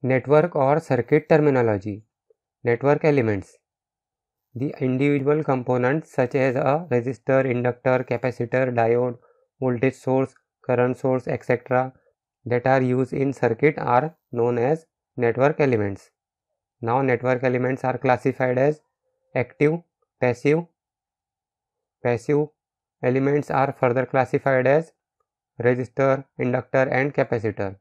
Network or circuit terminology. Network elements. The individual components such as a resistor, inductor, capacitor, diode, voltage source, current source, etc. that are used in circuit are known as network elements. Now network elements are classified as active, passive. Passive elements are further classified as resistor, inductor and capacitor.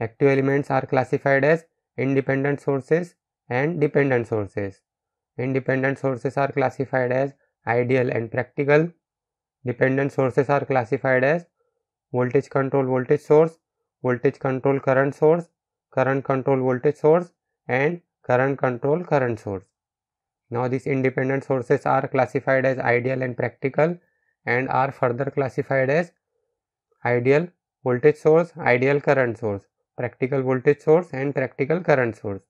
Active elements are classified as independent sources and dependent sources. Independent sources are classified as ideal and practical. Dependent sources are classified as voltage control voltage source, voltage control current source, current control voltage source and current control current source. Now these independent sources are classified as ideal and practical and are further classified as ideal voltage source, ideal current source practical voltage source and practical current source.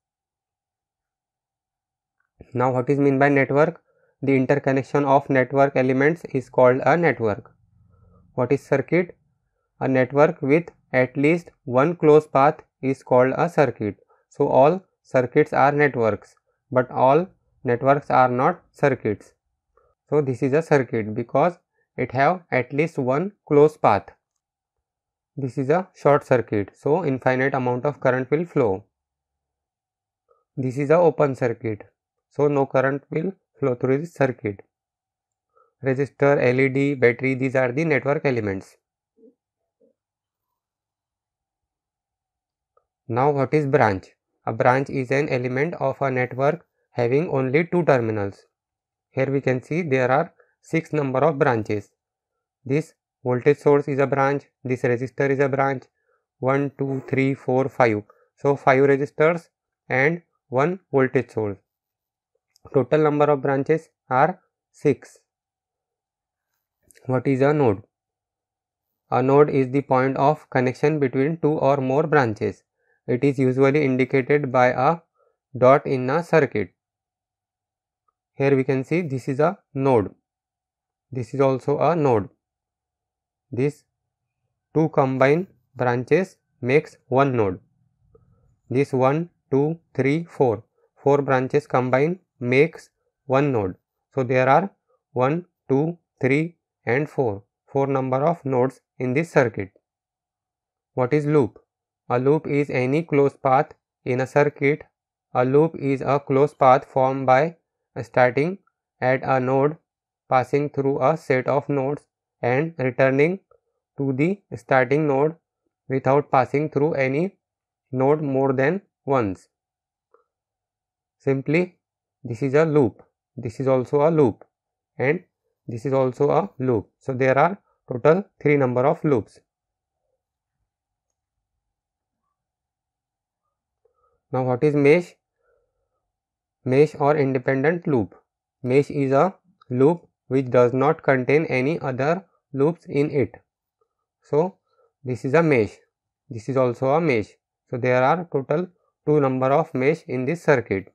Now what is mean by network? The interconnection of network elements is called a network. What is circuit? A network with at least one closed path is called a circuit. So all circuits are networks but all networks are not circuits. So this is a circuit because it have at least one closed path. This is a short circuit, so infinite amount of current will flow. This is a open circuit, so no current will flow through this circuit. Resistor, LED, battery, these are the network elements. Now what is branch? A branch is an element of a network having only two terminals. Here we can see there are six number of branches. This voltage source is a branch this resistor is a branch 1 2 3 4 5 so 5 resistors and 1 voltage source total number of branches are 6 what is a node a node is the point of connection between two or more branches it is usually indicated by a dot in a circuit here we can see this is a node this is also a node these two combined branches makes one node. This one, two, three, four, four branches combined makes one node. So, there are one, two, three, and 4, 4 number of nodes in this circuit. What is loop? A loop is any closed path in a circuit. A loop is a closed path formed by starting at a node, passing through a set of nodes and returning to the starting node without passing through any node more than once. Simply this is a loop, this is also a loop and this is also a loop. So, there are total 3 number of loops. Now, what is mesh? Mesh or independent loop. Mesh is a loop which does not contain any other loops in it. So, this is a mesh, this is also a mesh. So, there are total two number of mesh in this circuit.